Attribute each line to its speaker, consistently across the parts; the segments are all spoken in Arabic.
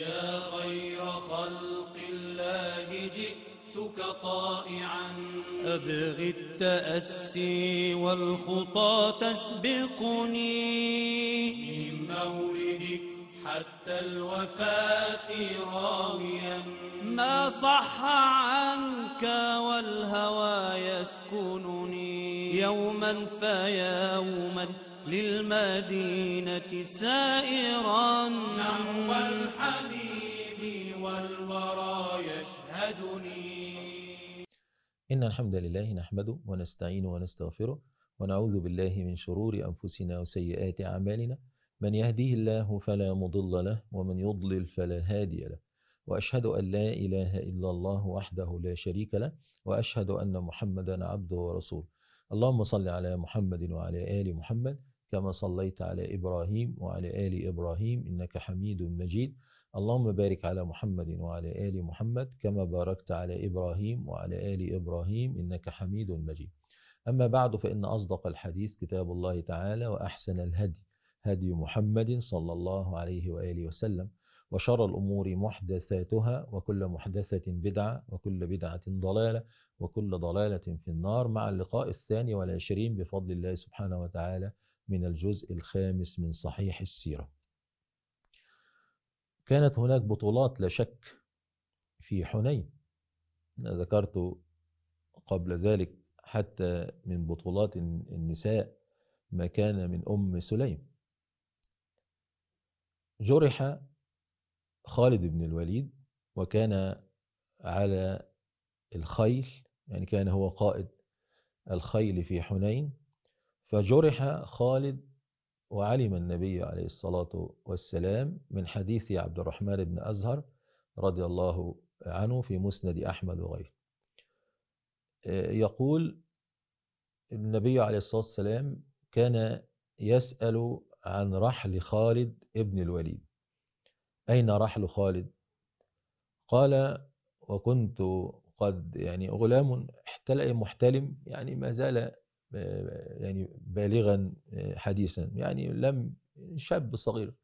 Speaker 1: يا خير خلق الله جئتك طائعا أبغي التأسي والخطى تسبقني من مولدك حتى الوفاة راويا ما صح عنك والهوى يسكنني يوما فيوما للمدينة سائرا إن الحمد لله نحمده ونستعينه ونستغفره ونعوذ بالله من شرور أنفسنا وسيئات أعمالنا من يهديه الله فلا مضل له ومن يضلل فلا هادي له وأشهد أن لا إله إلا الله وحده لا شريك له وأشهد أن محمدا عبده ورسوله اللهم صل على محمد وعلى آل محمد كما صليت على إبراهيم وعلى آل إبراهيم إنك حميد مجيد اللهم بارك على محمد وعلى آل محمد كما باركت على إبراهيم وعلى آل إبراهيم إنك حميد مجيد أما بعد فإن أصدق الحديث كتاب الله تعالى وأحسن الهدي هدي محمد صلى الله عليه وآله وسلم وشر الأمور محدثاتها وكل محدثة بدعة وكل بدعة ضلالة وكل ضلالة في النار مع اللقاء الثاني والعشرين بفضل الله سبحانه وتعالى من الجزء الخامس من صحيح السيرة كانت هناك بطولات لا شك في حنين أنا ذكرت قبل ذلك حتى من بطولات النساء ما كان من أم سليم جرح خالد بن الوليد وكان على الخيل يعني كان هو قائد الخيل في حنين فجرح خالد وعلم النبي عليه الصلاة والسلام من حديث عبد الرحمن بن أزهر رضي الله عنه في مسند أحمد وغيره آه، يقول النبي عليه الصلاة والسلام كان يسأل عن رحل خالد ابن الوليد أين رحل خالد؟ قال وكنت قد يعني غلام احتلأ محتلم يعني ما زال آه، يعني بالغا آه، حديثا يعني لم شاب صغير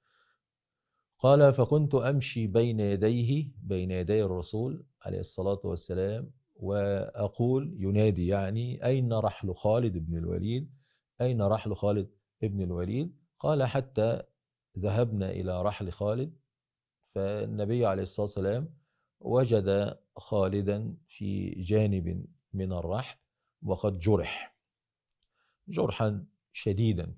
Speaker 1: قال فكنت أمشي بين يديه بين يدي الرسول عليه الصلاة والسلام وأقول ينادي يعني أين رحل خالد بن الوليد أين رحل خالد بن الوليد قال حتى ذهبنا إلى رحل خالد فالنبي عليه الصلاة والسلام وجد خالدا في جانب من الرحل وقد جرح جرحا شديدا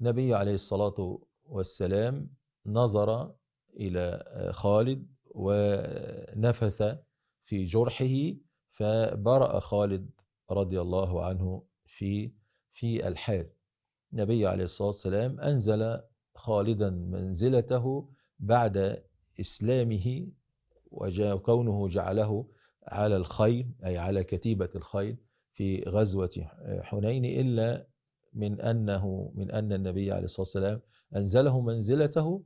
Speaker 1: النبي عليه الصلاة والسلام نظر إلى خالد ونفث في جرحه فبرأ خالد رضي الله عنه في في الحال النبي عليه الصلاة والسلام أنزل خالدا منزلته بعد إسلامه وكونه جعله على الخيل أي على كتيبة الخيل في غزوة حنين إلا من أنه من أن النبي عليه الصلاة والسلام أنزله منزلته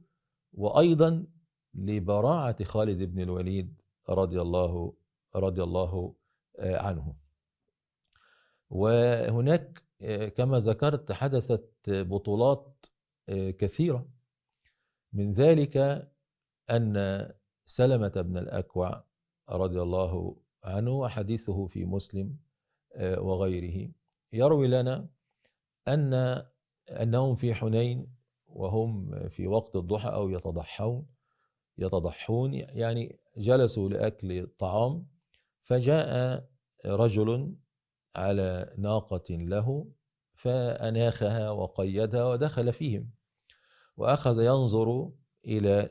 Speaker 1: وأيضا لبراعة خالد بن الوليد رضي الله رضي الله آه، عنه وهناك آه، كما ذكرت حدثت بطولات آه، كثيرة من ذلك أن سلمة بن الأكوع رضي الله عنه وحديثه في مسلم آه، وغيره يروي لنا أن أنهم في حنين وهم في وقت الضحى أو يتضحون يتضحون يعني جلسوا لأكل الطعام فجاء رجل على ناقة له فأناخها وقيدها ودخل فيهم وأخذ ينظر إلى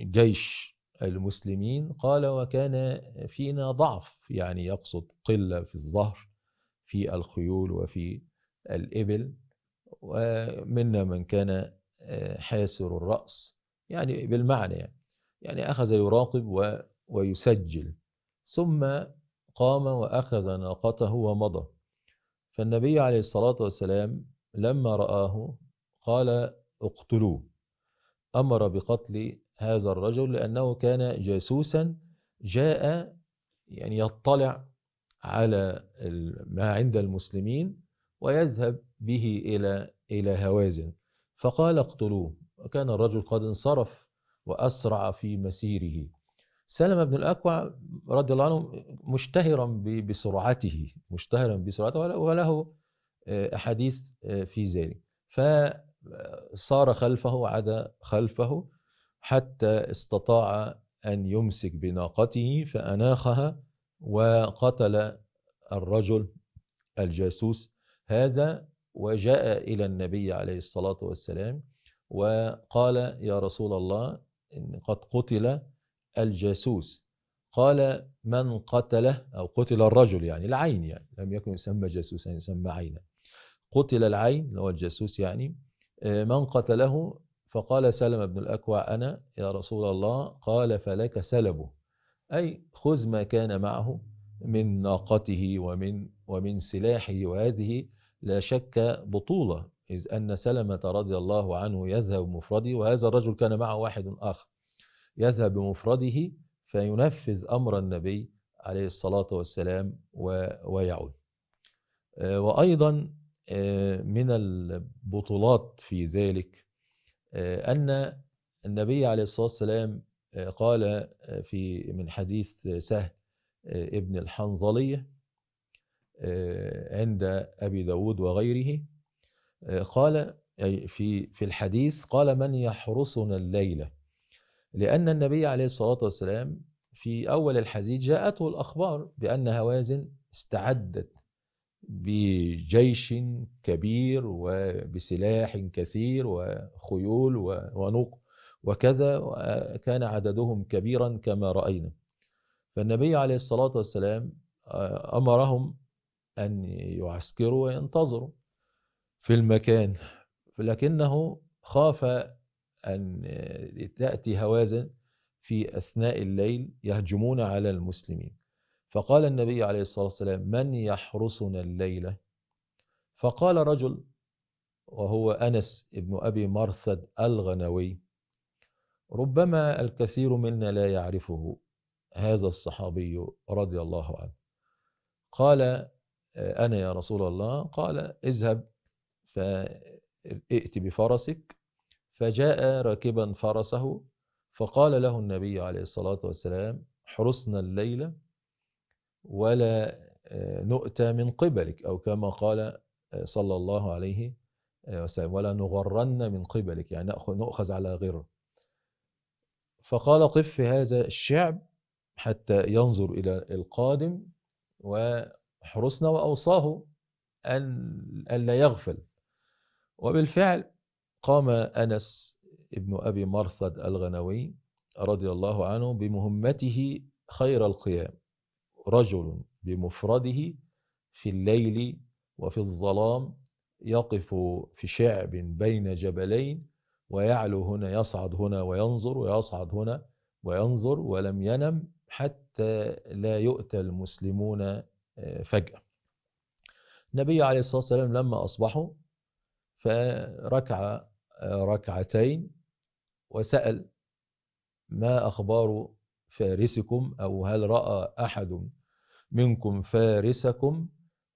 Speaker 1: جيش المسلمين قال وكان فينا ضعف يعني يقصد قلة في الظهر في الخيول وفي الإبل ومنا من كان آه، حاسر الرأس يعني بالمعنى يعني, يعني أخذ يراقب و ويسجل ثم قام وأخذ ناقته ومضى فالنبي عليه الصلاة والسلام لما رآه قال اقتلوه أمر بقتل هذا الرجل لأنه كان جاسوسا جاء يعني يطلع على ما عند المسلمين ويذهب به إلى إلى هوازن فقال اقتلوه وكان الرجل قد انصرف وأسرع في مسيره سلمة بن الأكوع رضي الله عنه مشتهرا بسرعته مشتهرا بسرعته وله آه، أحاديث آه، في ذلك فصار خلفه عدا خلفه حتى استطاع أن يمسك بناقته فأناخها وقتل الرجل الجاسوس هذا وجاء إلى النبي عليه الصلاة والسلام وقال يا رسول الله إن قد قتل الجاسوس قال من قتله أو قتل الرجل يعني العين يعني لم يكن يسمى جاسوسا يسمى عينا قتل العين اللي هو الجاسوس يعني آه، من قتله فقال سلم بن الأكوع أنا يا رسول الله قال فلك سلبه أي خذ ما كان معه من ناقته ومن ومن سلاحه وهذه لا شك بطولة إذ أن سلمة رضي الله عنه يذهب بمفرده وهذا الرجل كان معه واحد آخر يذهب بمفرده فينفذ أمر النبي عليه الصلاة والسلام ويعود آه، وأيضا آه، من البطولات في ذلك آه، أن النبي عليه الصلاة والسلام آه، قال آه، في من حديث سهل ابن الحنظلية عند أبي داود وغيره قال في في الحديث قال من يحرسنا الليلة لأن النبي عليه الصلاة والسلام في أول الحديث جاءته الأخبار بأن هوازن استعدت بجيش كبير وبسلاح كثير وخيول ونوق وكذا وكان عددهم كبيرا كما رأينا فالنبي عليه الصلاة والسلام آه، أمرهم أن يعسكروا وينتظروا في المكان لكنه خاف أن تأتي هوازن في أثناء الليل يهجمون على المسلمين فقال النبي عليه الصلاة والسلام من يحرسنا الليلة فقال رجل وهو أنس بن أبي مرثد الغنوي ربما الكثير منا لا يعرفه هذا الصحابي رضي الله عنه قال آه، أنا يا رسول الله قال اذهب فائت بفرسك فجاء راكبا فرسه فقال له النبي عليه الصلاة والسلام حرسنا الليلة ولا آه، نؤتى من قبلك أو كما قال آه، صلى الله عليه آه، وسلم ولا نغرن من قبلك يعني نؤخذ على غر فقال قف في هذا الشعب حتى ينظر إلى القادم وحرسنا وأوصاه أن ألا يغفل وبالفعل قام أنس ابن أبي مرصد الغنوي رضي الله عنه بمهمته خير القيام رجل بمفرده في الليل وفي الظلام يقف في شعب بين جبلين ويعلو هنا يصعد هنا وينظر ويصعد هنا وينظر ولم ينم حتى لا يؤتى المسلمون آه، فجأة النبي عليه الصلاة والسلام لما أصبحوا فركع آه، ركعتين وسأل ما أخبار فارسكم أو هل رأى أحد منكم فارسكم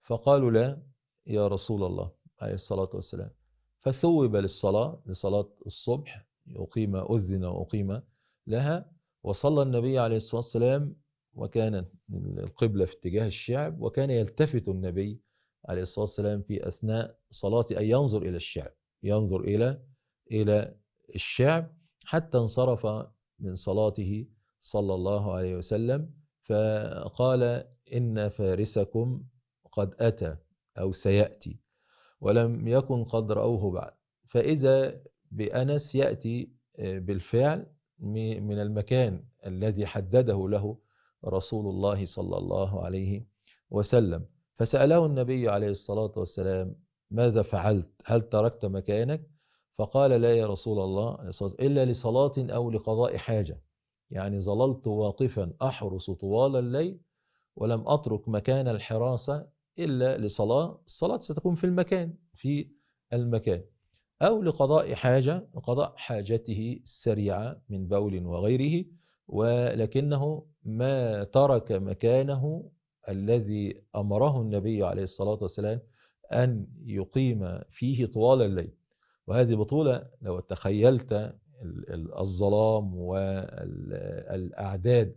Speaker 1: فقالوا لا يا رسول الله عليه الصلاة والسلام فثوب للصلاة لصلاة الصبح أقيم أذن وأقيم لها وصلى النبي عليه الصلاة والسلام وكان القبلة في اتجاه الشعب وكان يلتفت النبي عليه الصلاة والسلام في أثناء صلاته أن ينظر إلى الشعب ينظر إلى إلى الشعب حتى انصرف من صلاته صلى الله عليه وسلم فقال إن فارسكم قد أتى أو سيأتي ولم يكن قد رأوه بعد فإذا بأنس يأتي آه، بالفعل من المكان الذي حدده له رسول الله صلى الله عليه وسلم فسأله النبي عليه الصلاة والسلام ماذا فعلت هل تركت مكانك فقال لا يا رسول الله إلا لصلاة أو لقضاء حاجة يعني ظللت واقفا أحرس طوال الليل ولم أترك مكان الحراسة إلا لصلاة الصلاة ستكون في المكان في المكان أو لقضاء حاجة قضاء حاجته السريعة من بول وغيره ولكنه ما ترك مكانه الذي أمره النبي عليه الصلاة والسلام أن يقيم فيه طوال الليل وهذه بطولة لو تخيلت الظلام والاعداد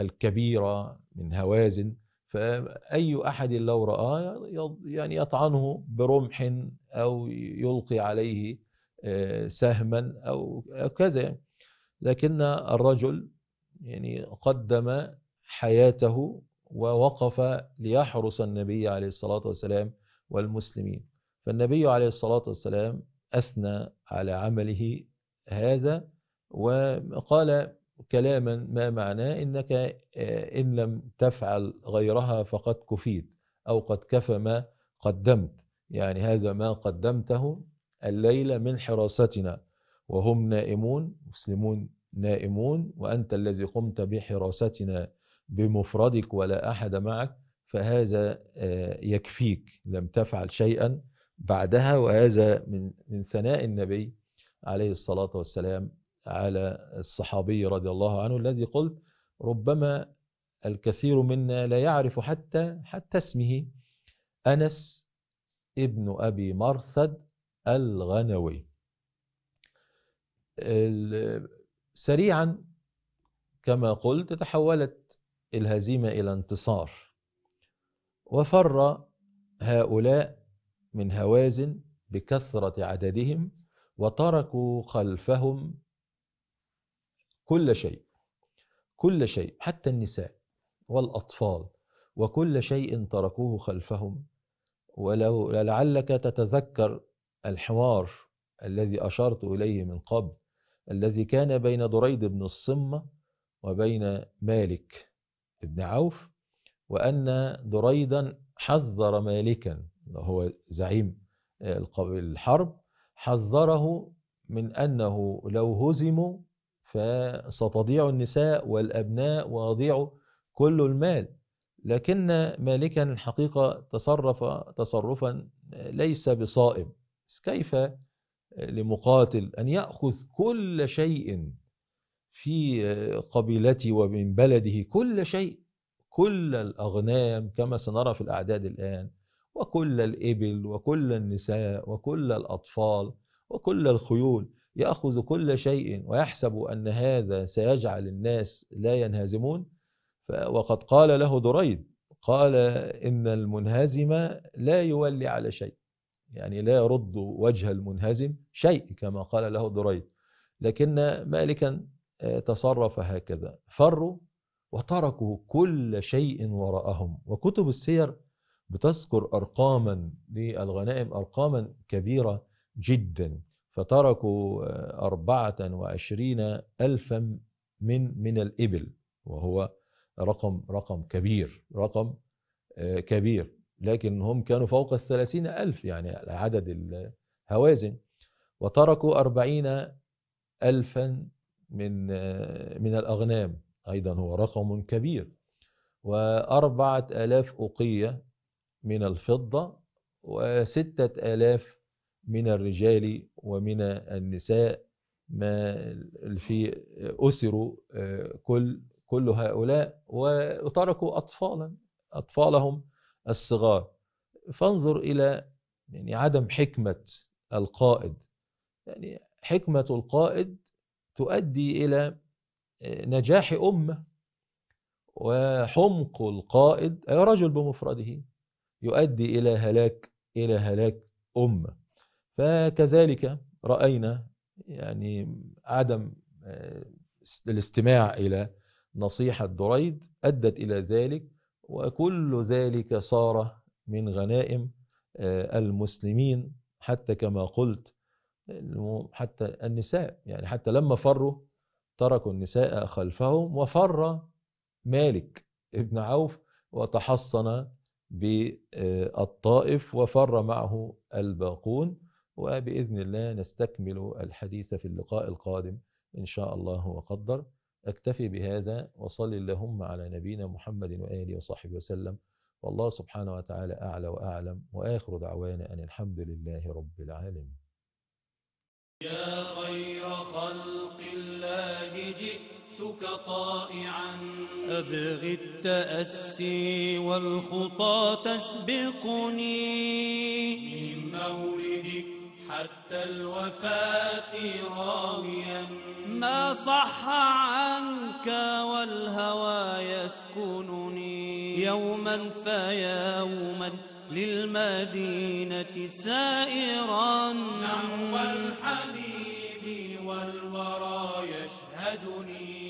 Speaker 1: الكبيره من هوازن فاي احد لو راه يعني يطعنه برمح او يلقي عليه آه، سهما او كذا يعني. لكن الرجل يعني قدم حياته ووقف ليحرس النبي عليه الصلاه والسلام والمسلمين فالنبي عليه الصلاه والسلام اثنى على عمله هذا وقال كلاما ما معناه انك آه، ان لم تفعل غيرها فقد كفيت او قد كفى ما قدمت يعني هذا ما قدمته الليله من حراستنا وهم نائمون مسلمون نائمون وانت الذي قمت بحراستنا بمفردك ولا احد معك فهذا آه، يكفيك لم تفعل شيئا بعدها وهذا من من ثناء النبي عليه الصلاة والسلام على الصحابي رضي الله عنه الذي قلت ربما الكثير منا لا يعرف حتى حتى اسمه أنس ابن أبي مرثد الغنوي سريعا كما قلت تحولت الهزيمة إلى انتصار وفر هؤلاء من هوازن بكثرة عددهم وتركوا خلفهم كل شيء كل شيء حتى النساء والأطفال وكل شيء تركوه خلفهم ولو لعلك تتذكر الحوار الذي أشرت إليه من قبل الذي كان بين دريد بن الصمة وبين مالك بن عوف وأن دريدا حذر مالكا هو زعيم الحرب حذره من أنه لو هزموا فستضيع النساء والأبناء ويضيع كل المال لكن مالكا الحقيقة تصرف تصرفا ليس بصائب كيف لمقاتل أن يأخذ كل شيء في قبيلته ومن بلده كل شيء كل الأغنام كما سنرى في الأعداد الآن وكل الإبل وكل النساء وكل الأطفال وكل الخيول يأخذ كل شيء ويحسب أن هذا سيجعل الناس لا ينهزمون وقد قال له دريد قال إن المنهزم لا يولي على شيء يعني لا يرد وجه المنهزم شيء كما قال له دريد لكن مالكا آه، تصرف هكذا فروا وتركوا كل شيء وراءهم وكتب السير بتذكر أرقاما للغنائم أرقاما كبيرة جدا فتركوا آه، أربعة وعشرين ألفا من من الإبل وهو رقم رقم كبير رقم آه، كبير لكن هم كانوا فوق الثلاثين ألف يعني عدد الهوازن وتركوا أربعين ألفا من آه، من الأغنام أيضا هو رقم كبير وأربعة ألاف أقية من الفضة وستة آلاف من الرجال ومن النساء ما في أسروا آه، كل كل هؤلاء وتركوا أطفالا أطفالهم الصغار فانظر إلى يعني عدم حكمة القائد يعني حكمة القائد تؤدي إلى آه، نجاح أمة وحمق القائد أي رجل بمفرده يؤدي إلى هلاك إلى هلاك أمة فكذلك رأينا يعني عدم آه، الاستماع إلى نصيحة دريد أدت إلى ذلك وكل ذلك صار من غنائم آه، المسلمين حتى كما قلت حتى النساء يعني حتى لما فروا تركوا النساء خلفهم وفر مالك ابن عوف وتحصن بالطائف وفر معه الباقون وباذن الله نستكمل الحديث في اللقاء القادم ان شاء الله وقدر اكتفي بهذا وصل اللهم على نبينا محمد واله وصحبه وسلم والله سبحانه وتعالى اعلى واعلم واخر دعوانا ان الحمد لله رب العالمين. يا خير خلق الله جئت جئتك طائعا أبغي التأسي والخطى تسبقني من مولدك حتى الوفاة راويا ما صح عنك والهوى يسكنني يوما فيوما للمدينة سائرا نحو نعم، الحبيب والورى يشهدني